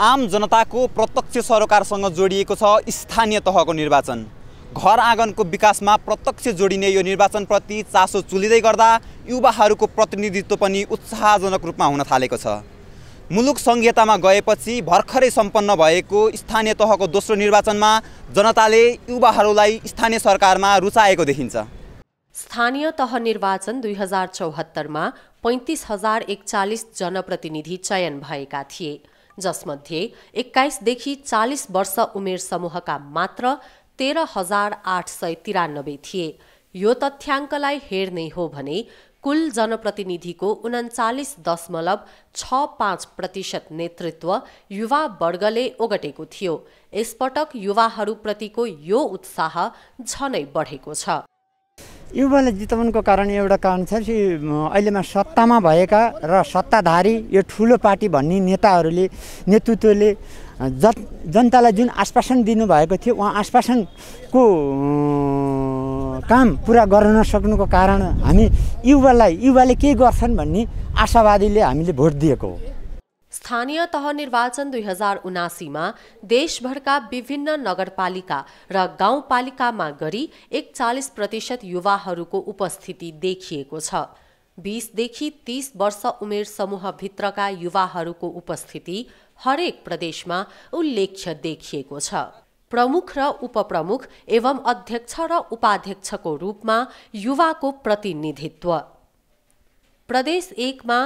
आम जनताको प्रत्यक्ष सरोकारसँग जोडिएको छ स्थानीय तहको निर्वाचन घर आँगनको विकासमा प्रत्यक्ष जोडिने यो निर्वाचनप्रति चासो चुलिँदै गर्दा युवाहरूको प्रतिनिधित्व पनि उत्साहजनक रूपमा हुन थालेको छ मुलुक संहितामा गएपछि भर्खरै सम्पन्न भएको स्थानीय तहको दोस्रो निर्वाचनमा जनताले युवाहरूलाई स्थानीय सरकारमा रुचाएको देखिन्छ स्थानीय तह निर्वाचन दुई हजार चौहत्तरमा पैँतिस हजार एकचालिस जनप्रतिनिधि चयन भएका थिए जसमध्ये एक्काइसदेखि चालिस वर्ष उमेर समूहका मात्र तेह्र हजार आठ सय तिरानब्बे थिए यो तथ्याङ्कलाई हेर्ने हो भने कुल जनप्रतिनिधिको उन्चालिस दशमलव छ पाँच प्रतिशत नेतृत्व युवा वर्गले ओगटेको थियो यसपटक युवाहरूप्रतिको यो उत्साह झनै बढेको छ युवालाई जिताउनुको कारण एउटा कारण छ कि अहिलेमा सत्तामा भएका र सत्ताधारी यो ठुलो पार्टी भन्ने नेताहरूले नेतृत्वले ज जनतालाई जुन आश्वासन दिनुभएको थियो उहाँ आश्वासनको काम पुरा गर्न नसक्नुको कारण हामी युवालाई युवाले के गर्छन् भन्ने आशावादीले हामीले भोट दिएको हो स्थानीय तह निर्वाचन दुई हजार उनासीमा देशभरका विभिन्न नगरपालिका र गाउँपालिकामा गरी एकचालिस प्रतिशत युवाहरूको उपस्थिति देखिएको छ बिसदेखि तीस वर्ष उमेर समूहभित्रका युवाहरूको उपस्थिति हरेक प्रदेशमा उल्लेख्य देखिएको छ प्रमुख र उपप्रमुख एवं अध्यक्ष र उपाध्यक्षको रूपमा युवाको प्रतिनिधित्व प्रदेश एकमा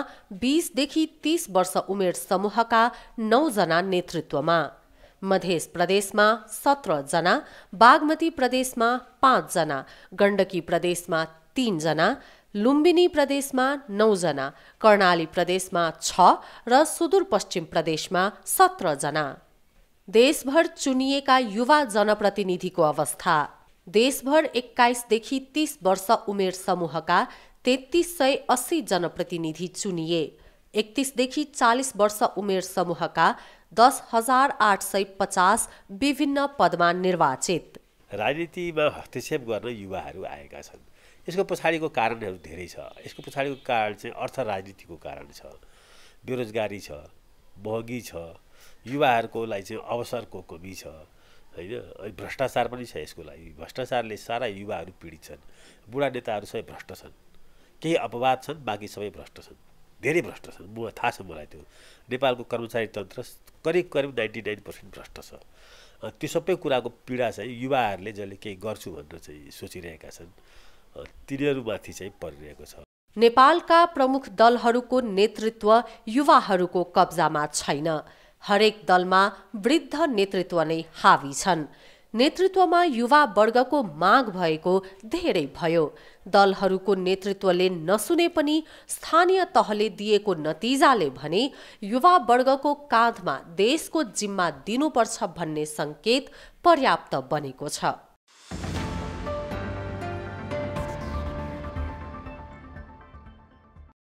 बिसदेखि तीस वर्ष उमेर समूहका नौजना नेतृत्वमा मध्य प्रदेशमा सत्रजना बागमती प्रदेशमा पाँचजना गण्डकी प्रदेशमा तीनजना लुम्बिनी प्रदेशमा नौजना कर्णाली प्रदेशमा छ र सुदूरपश्चिम प्रदेशमा सत्रजना देशभर चुनिएका युवा जनप्रतिनिधिको अवस्था देशभर एक्काइसदेखि तीस वर्ष उमेर समूहका तेत्तिस सय अस्सी जनप्रतिनिधि चुनिए एकतिसदेखि चालिस वर्ष उमेर समूहका दस हजार आठ सय पचास विभिन्न पदमा निर्वाचित राजनीतिमा हस्तक्षेप गर्न युवाहरू आएका छन् यसको पछाडिको कारणहरू धेरै छ यसको पछाडिको कारण चाहिँ अर्थ राजनीतिको कारण छ बेरोजगारी छ महँगी छ युवाहरूको चाहिँ अवसरको कमी छ होइन अनि भ्रष्टाचार पनि छ यसको लागि भ्रष्टाचारले सारा युवाहरू पीडित छन् बुढा नेताहरू सबै भ्रष्ट छन् केही अपवाद छन् बाँकी सबै भ्रष्ट छन् धेरै भ्रष्ट छन् म थाहा छ मलाई त्यो नेपालको कर्मचारी तन्त्र करिब करिब नाइन्टी नाइन पर्सेन्ट भ्रष्ट छ त्यो सबै कुराको पीडा चाहिँ युवाहरूले जसले केही गर्छु भनेर चाहिँ सोचिरहेका छन् तिनीहरूमाथि चाहिँ परिरहेको छ नेपालका प्रमुख दलहरूको नेतृत्व युवाहरूको कब्जामा छैन हरेक दलमा वृद्ध नेतृत्व नै हावी छन् नेतृत्वमा युवावर्गको माग भएको धेरै भयो दलहरूको नेतृत्वले नसुने पनि स्थानीय तहले दिएको नतिजाले भने युवा युवावर्गको काँधमा देशको जिम्मा दिनुपर्छ भन्ने सङ्केत पर्याप्त बनेको छ